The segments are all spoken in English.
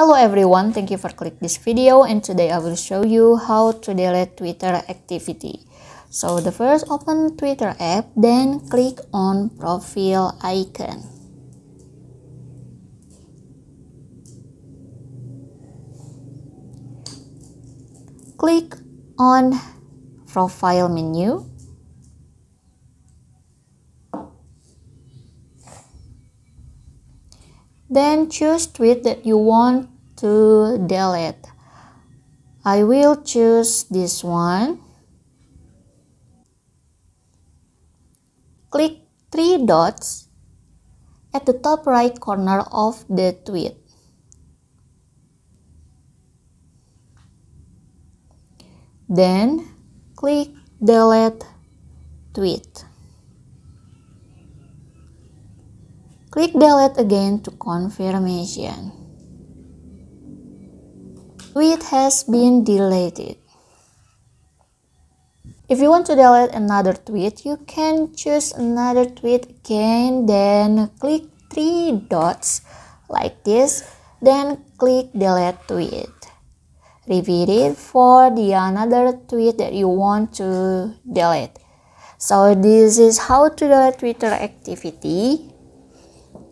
Hello everyone, thank you for click this video and today I will show you how to delete Twitter activity. So the first open Twitter app, then click on profile icon. Click on profile menu. Then choose tweet that you want to delete. I will choose this one. Click three dots at the top right corner of the tweet. Then click delete tweet. Click delete again to confirmation which has been deleted. If you want to delete another tweet, you can choose another tweet again, then click three dots like this, then click delete tweet. Repeat it for the another tweet that you want to delete. So this is how to delete Twitter activity.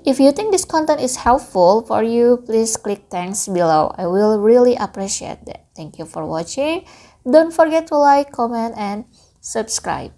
If you think this content is helpful for you, please click thanks below. I will really appreciate that. Thank you for watching. Don't forget to like, comment, and subscribe.